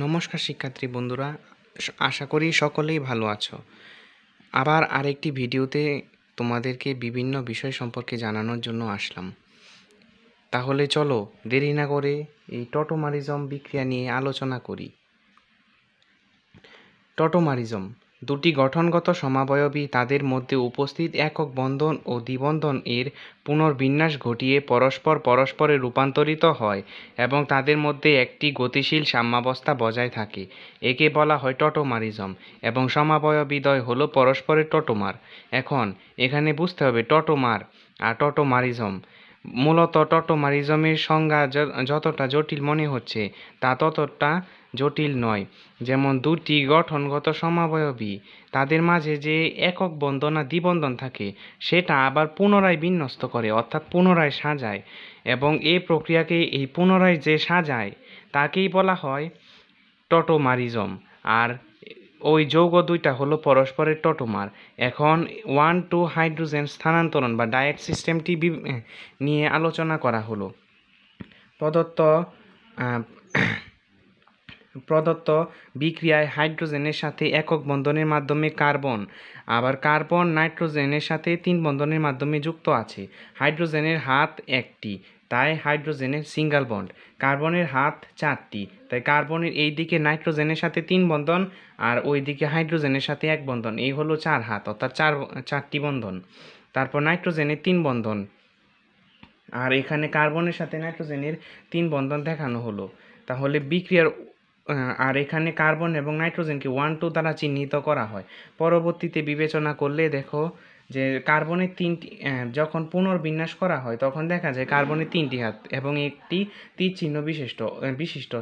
নমস্কার শিক্ষার্থী বন্ধুরা আশা করি সকলেই ভালো আছো আবার আরেকটি ভিডিওতে তোমাদেরকে বিভিন্ন বিষয় সম্পর্কে জানানোর জন্য আসলাম তাহলে চলো দেরি না করে এই টটোমারিজম বিক্রিয়া নিয়ে আলোচনা করি টটোমারিজম দুটি গঠনগত সমাবয়বই তাদের মধ্যে উপস্থিত একক বন্ধন ও দ্বিবন্ধন এর পুনর্বিন্যাস ঘটিয়ে পরস্পর পরস্পরে রূপান্তরিত হয় এবং তাদের মধ্যে একটি গতিশীল সাম্যাবস্থা বজায় থাকে একে বলা হয় টটোমারিজম এবং সমাবয়বিদয় হলো পরস্পরের টটোমার এখন এখানে বুঝতে হবে টটোমার আর টটোমারিজম মূলত টটোমারিজমের সংজ্ঞা যতটা জটিল মনে হচ্ছে তা ততটা জটিল নয় যেমন দুটি গঠনগত সমাবয়বী তাদের মাঝে যে একক বন্দনা দ্বিবন্দন দ্বিবন্ধন থাকে সেটা আবার পুনরায় বিন্যস্ত করে অর্থাৎ পুনরায় সাজায় এবং এই প্রক্রিয়াকে এই পুনরায় যে সাজায় তাকেই বলা হয় টটোমারিজম আর ওই যৌগ দুইটা হলো পরস্পরের টটোমার এখন ওয়ান টু হাইড্রোজেন স্থানান্তরণ বা ডায়েট সিস্টেমটি নিয়ে আলোচনা করা হলো প্রদত্ত প্রদত্ত বিক্রিয়ায় হাইড্রোজেনের সাথে একক বন্ধনের মাধ্যমে কার্বন আবার কার্বন নাইট্রোজেনের সাথে তিন বন্ধনের মাধ্যমে যুক্ত আছে হাইড্রোজেনের হাত একটি তাই হাইড্রোজেনের সিঙ্গল বন্ড কার্বনের হাত চারটি তাই কার্বনের এই দিকে নাইট্রোজেনের সাথে তিন বন্ধন আর ওই দিকে হাইড্রোজেনের সাথে এক বন্ধন এই হলো চার হাত অর্থাৎ চার চারটি বন্ধন তারপর নাইট্রোজেনের তিন বন্ধন আর এখানে কার্বনের সাথে নাইট্রোজেনের তিন বন্ধন দেখানো হলো তাহলে বিক্রিয়ার আর এখানে কার্বন এবং নাইট্রোজেনকে ওয়ান টু দ্বারা চিহ্নিত করা হয় পরবর্তীতে বিবেচনা করলে দেখো যে কার্বনের তিনটি যখন পুনর্বিন্যাস করা হয় তখন দেখা যায় কার্বনের তিনটি হাত এবং একটি তীর চিহ্ন বিশিষ্ট বিশিষ্ট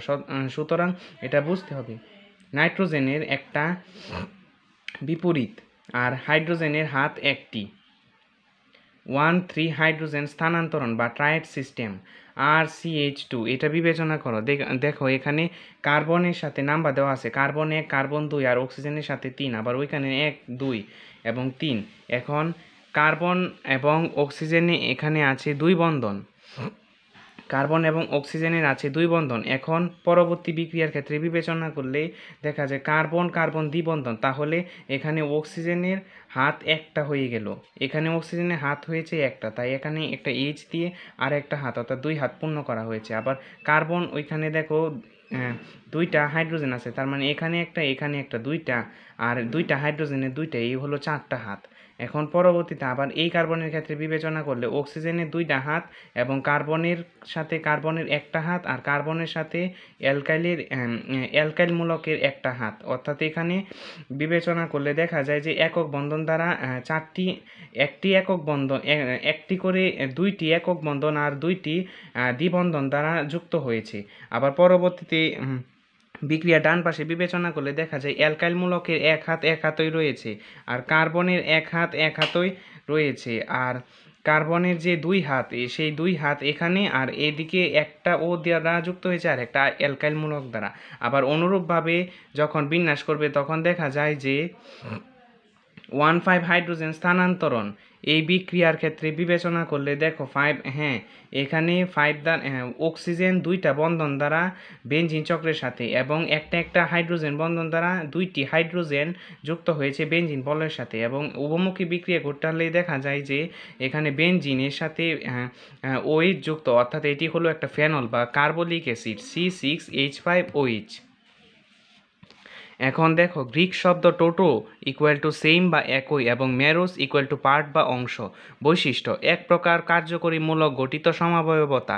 সুতরাং এটা বুঝতে হবে নাইট্রোজেনের একটা বিপরীত আর হাইড্রোজেনের হাত একটি ওয়ান থ্রি হাইড্রোজেন স্থানান্তরণ বা ট্রায়েড সিস্টেম আর সিএইচ টু এটা বিবেচনা করো দেখো এখানে কার্বনের সাথে নাম্বার দেওয়া আছে কার্বন এক কার্বন দুই আর অক্সিজেনের সাথে তিন আবার ওইখানে এক দুই এবং তিন এখন কার্বন এবং অক্সিজেনে এখানে আছে দুই বন্ধন কার্বন এবং অক্সিজেনের আছে দুই বন্ধন এখন পরবর্তী বিক্রিয়ার ক্ষেত্রে বিবেচনা করলে দেখা যায় কার্বন কার্বন দ্বিবন্ধন তাহলে এখানে অক্সিজেনের হাত একটা হয়ে গেল এখানে অক্সিজেনের হাত হয়েছে একটা তাই এখানে একটা এইচ দিয়ে আর একটা হাত অর্থাৎ দুই হাত পূর্ণ করা হয়েছে আবার কার্বন ওইখানে দেখো হ্যাঁ, দুইটা হাইড্রোজেন আছে তার মানে এখানে একটা এখানে একটা দুইটা আর দুইটা হাইড্রোজেনের দুইটা এই হলো চারটা হাত এখন পরবর্তীতে আবার এই কার্বনের ক্ষেত্রে বিবেচনা করলে অক্সিজেনের দুইটা হাত এবং কার্বনের সাথে কার্বনের একটা হাত আর কার্বনের সাথে অ্যালকাইলের অ্যালকাইল মূলকের একটা হাত অর্থাৎ এখানে বিবেচনা করলে দেখা যায় যে একক বন্ধন দ্বারা চারটি একটি একক বন্ধন একটি করে দুইটি একক বন্ধন আর দুইটি দ্বিবন্ধন দ্বারা যুক্ত হয়েছে আবার পরবর্তীতে বিক্রিয়া ডান পাশে বিবেচনা করলে দেখা যায় অ্যালকাইল মূলকের এক হাত এক হাতই রয়েছে আর কার্বনের এক হাত এক হাতই রয়েছে আর কার্বনের যে দুই হাত সেই দুই হাত এখানে আর এদিকে একটা ও দ্বারা যুক্ত হয়েছে আর একটা অ্যালকাইল মূলক দ্বারা আবার অনুরূপভাবে যখন বিন্যাস করবে তখন দেখা যায় যে ওয়ান ফাইভ হাইড্রোজেন স্থানান্তরণ এই বিক্রিয়ার ক্ষেত্রে বিবেচনা করলে দেখো ফাইভ হ্যাঁ এখানে ফাইভ দ্বারা অক্সিজেন হ্যাঁ, দুইটা বন্ধন দ্বারা বেঞ্জিন চক্রের সাথে এবং একটা একটা হাইড্রোজেন বন্ধন দ্বারা দুইটি হাইড্রোজেন যুক্ত হয়েছে বেঞ্জিন বলের সাথে এবং উভমুখী বিক্রিয়া ঘটতে হলে দেখা যায় যে এখানে বেঞ্জিনের সাথে ওইচ হ্যাঁ, যুক্ত অর্থাৎ এটি হলো একটা ফেনল বা carbolic acid C six H five OH এখন দেখো গ্রিক শব্দ টোটো ইকুয়াল টু সেম বা একই এবং ম্যারোস ইকুয়াল টু পার্ট বা অংশ বৈশিষ্ট্য এক প্রকার কার্যকরীমূলক গঠিত সমাবয়বতা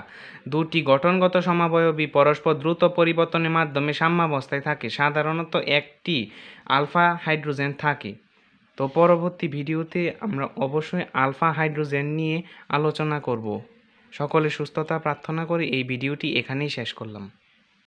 দুটি গঠনগত সমাবয়বী পরস্পর দ্রুত পরিবর্তনের মাধ্যমে সাম্যাবস্থায় থাকে সাধারণত একটি আলফা হাইড্রোজেন থাকে তো পরবর্তী ভিডিওতে আমরা অবশ্যই আলফা হাইড্রোজেন নিয়ে আলোচনা করব সকলে সুস্থতা প্রার্থনা করে এই ভিডিওটি এখানেই শেষ করলাম